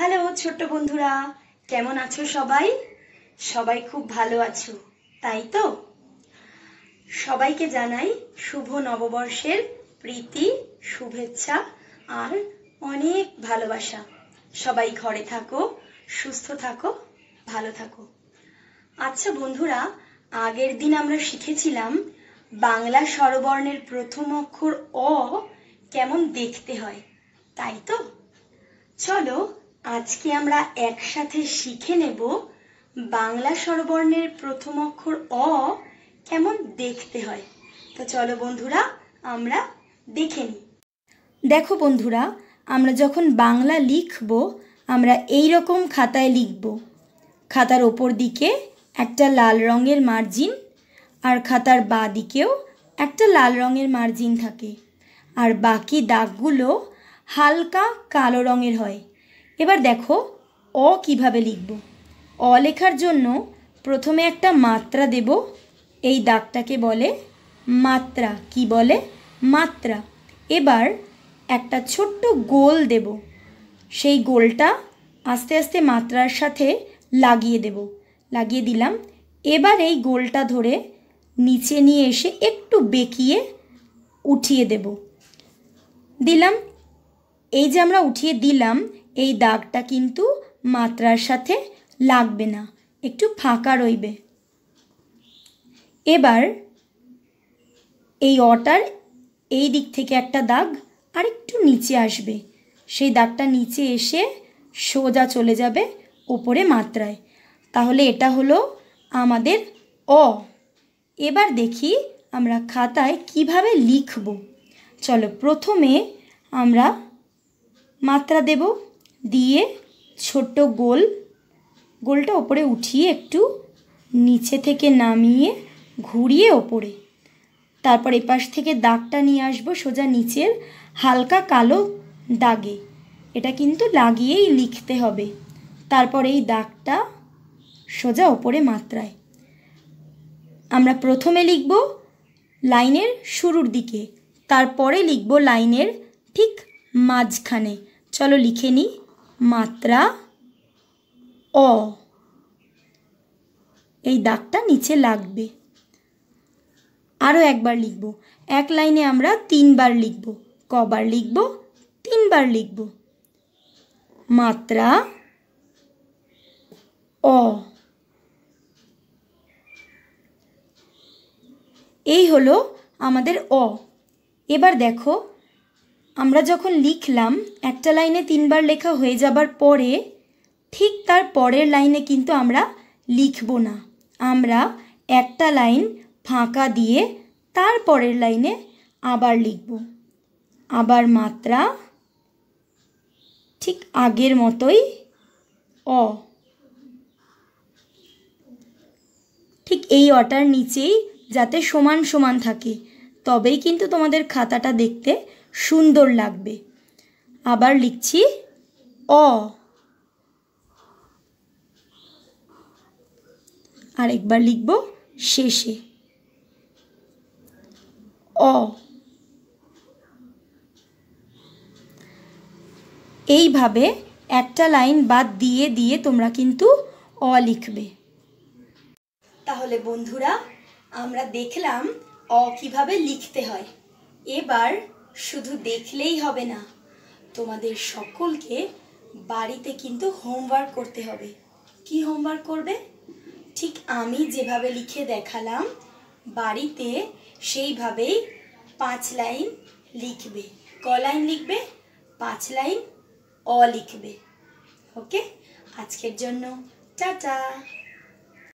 hello ছোট্ট বন্ধুরা কেমন আছো সবাই সবাই খুব ভালো আছো তাই তো সবাইকে জানাই শুভ নববর্ষের প্রীতি শুভেচ্ছা আর অনেক ভালোবাসা সবাই ঘরে থাকো সুস্থ থাকো ভালো থাকো আচ্ছা বন্ধুরা আগের দিন আমরা শিখেছিলাম বাংলা স্বরবর্ণের প্রথম অক্ষর অ কেমন দেখতে হয় তাই তো চলো আজকে আমরা একসাথে শিখে নেব বাংলা স্বরবর্ণের প্রথম অক্ষর অ কেমন দেখতে হয় তো চলো বন্ধুরা আমরা দেখে নিই দেখো বন্ধুরা আমরা যখন বাংলা লিখব আমরা এই রকম খাতায় লিখব খাতার ওপর দিকে একটা লাল রঙের মার্জিন আর খাতার বা দিকেও একটা লাল রঙের মার্জিন থাকে আর বাকি দাগগুলো হালকা কালো রঙের হয় এবার দেখো অ কিভাবে লিখব অ লেখার জন্য প্রথমে একটা মাত্রা দেব এই দাগটাকে বলে মাত্রা কি বলে মাত্রা এবার একটা ছোট্ট গোল দেব সেই গোলটা আস্তে আস্তে মাত্রার সাথে লাগিয়ে দেব লাগিয়ে দিলাম এবার এই গোলটা ধরে নিচে নিয়ে এসে একটু বেঁকিয়ে উঠিয়ে দেব দিলাম এই যে আমরা উঠিয়ে দিলাম এই দাগটা কিন্তু মাত্রার সাথে লাগবে না একটু ফাঁকা রইবে এবার এই অটার এই দিক থেকে একটা দাগ আর একটু নিচে আসবে সেই দাগটা নিচে এসে সোজা চলে যাবে ওপরে মাত্রায় তাহলে এটা হলো আমাদের অ এবার দেখি আমরা খাতায় কিভাবে লিখব চলো প্রথমে আমরা মাত্রা দেব দিয়ে ছোট্ট গোল গোলটা ওপরে উঠিয়ে একটু নিচে থেকে নামিয়ে ঘুরিয়ে ওপরে তারপর এপাশ থেকে দাগটা নিয়ে আসবো সোজা নিচের হালকা কালো দাগে এটা কিন্তু লাগিয়েই লিখতে হবে তারপর এই দাগটা সোজা ওপরে মাত্রায় আমরা প্রথমে লিখব লাইনের শুরুর দিকে তারপরে লিখব লাইনের ঠিক মাঝখানে চলো লিখে নিই মাত্রা অ এই দাগটা নিচে লাগবে আরও একবার লিখব এক লাইনে আমরা তিনবার লিখব কবার লিখব তিনবার লিখব মাত্রা অ এই হলো আমাদের অ এবার দেখো আমরা যখন লিখলাম একটা লাইনে তিনবার লেখা হয়ে যাবার পরে ঠিক তার পরের লাইনে কিন্তু আমরা লিখব না আমরা একটা লাইন ফাঁকা দিয়ে তার পরের লাইনে আবার লিখব আবার মাত্রা ঠিক আগের মতোই অ ঠিক এই অটার নিচেই যাতে সমান সমান থাকে তবেই কিন্তু তোমাদের খাতাটা দেখতে সুন্দর লাগবে আবার লিখছি অ আরেকবার লিখব শেষে অ এইভাবে একটা লাইন বাদ দিয়ে দিয়ে তোমরা কিন্তু অ লিখবে তাহলে বন্ধুরা আমরা দেখলাম অ কীভাবে লিখতে হয় এবার শুধু দেখলেই হবে না তোমাদের সকলকে বাড়িতে কিন্তু হোমওয়ার্ক করতে হবে কি হোমওয়ার্ক করবে ঠিক আমি যেভাবে লিখে দেখালাম বাড়িতে সেইভাবেই পাঁচ লাইন লিখবে ক লাইন লিখবে পাঁচ লাইন অ লিখবে ওকে আজকের জন্য টাটা